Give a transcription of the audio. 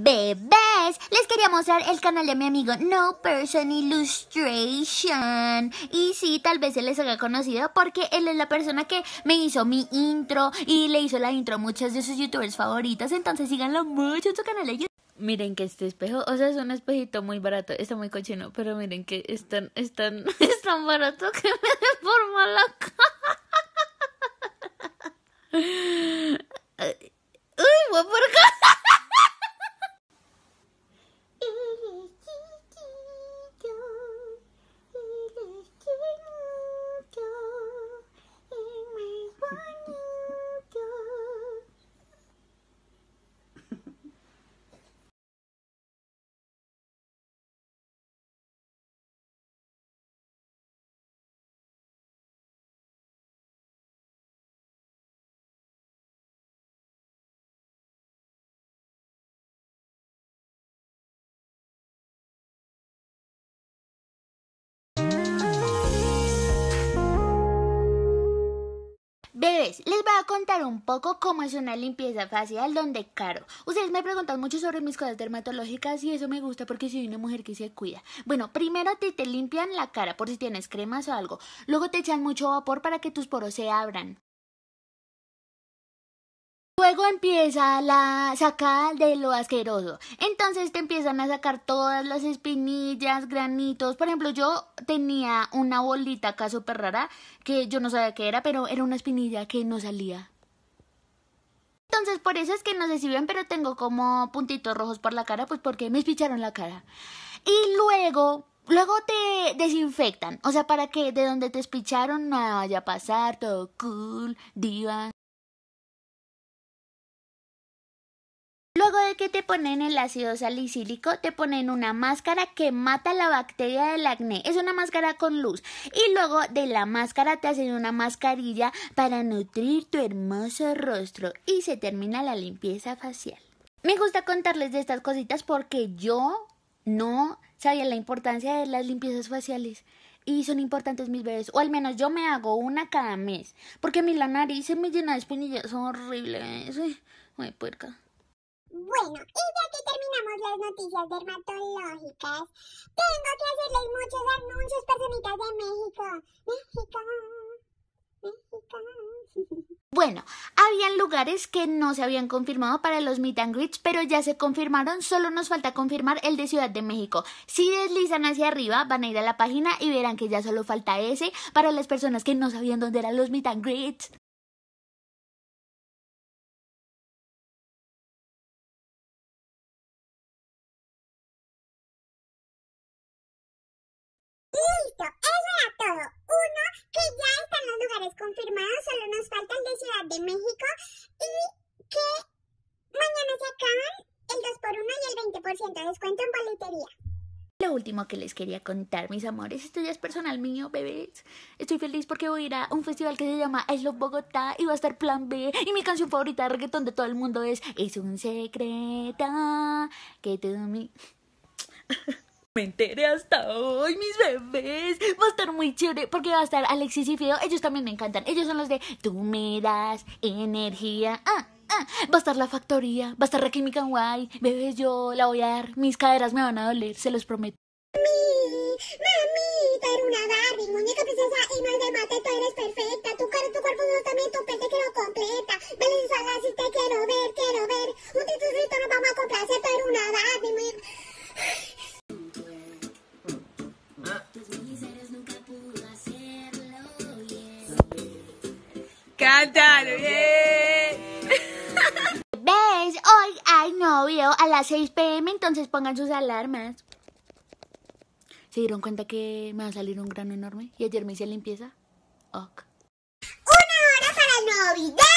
Bebés, les quería mostrar el canal de mi amigo No Person Illustration. Y sí, tal vez se les haya conocido porque él es la persona que me hizo mi intro y le hizo la intro a muchas de sus youtubers favoritas Entonces síganlo mucho en su canal de YouTube. Miren que este espejo, o sea, es un espejito muy barato, está muy cochino, pero miren que es tan, están barato que me deforma la cara. Uy, voy por acá. Bebés, les voy a contar un poco cómo es una limpieza facial donde caro. Ustedes me preguntan mucho sobre mis cosas dermatológicas y eso me gusta porque soy una mujer que se cuida. Bueno, primero te limpian la cara por si tienes cremas o algo. Luego te echan mucho vapor para que tus poros se abran. Luego empieza la sacada de lo asqueroso. Entonces te empiezan a sacar todas las espinillas, granitos. Por ejemplo, yo tenía una bolita acá súper rara que yo no sabía qué era, pero era una espinilla que no salía. Entonces, por eso es que no sé si ven, pero tengo como puntitos rojos por la cara, pues porque me espicharon la cara. Y luego Luego te desinfectan, o sea, para que de donde te espicharon no vaya a pasar, todo cool, diva. luego de que te ponen el ácido salicílico, te ponen una máscara que mata la bacteria del acné. Es una máscara con luz. Y luego de la máscara te hacen una mascarilla para nutrir tu hermoso rostro. Y se termina la limpieza facial. Me gusta contarles de estas cositas porque yo no sabía la importancia de las limpiezas faciales y son importantes mis bebés. O al menos yo me hago una cada mes. Porque mi la nariz se me llena de espinillas. Son horribles. muy puerca. Bueno, y ya que terminamos las noticias dermatológicas, tengo que hacerles muchos anuncios, personitas de México. México. México. Bueno, habían lugares que no se habían confirmado para los meet and greets, pero ya se confirmaron, solo nos falta confirmar el de Ciudad de México. Si deslizan hacia arriba, van a ir a la página y verán que ya solo falta ese para las personas que no sabían dónde eran los meet and greets. eso era todo. Uno, que ya están los lugares confirmados, solo nos falta de Ciudad de México y que mañana se acaban el 2x1 y el 20% de descuento en boletería. Lo último que les quería contar, mis amores, esto ya es personal mío, bebés. Estoy feliz porque voy a ir a un festival que se llama Es Love Bogotá y va a estar Plan B. Y mi canción favorita de reggaetón de todo el mundo es Es un secreto que tú me... Me enteré hasta hoy, mis bebés. Va a estar muy chévere porque va a estar Alexis y Fido Ellos también me encantan. Ellos son los de Tú me das energía. Ah. Ah, va a estar la factoría, va a estar la química Guay bebés yo la voy a dar, mis caderas me van a doler, se los prometo. ¡Mami! ¡Mami! cantar ¿eh? ¿Ves? Hoy hay novio a las 6 pm, entonces pongan sus alarmas. ¿Se dieron cuenta que me va a salir un grano enorme? Y ayer me hice limpieza. Ok. Una hora para el novio.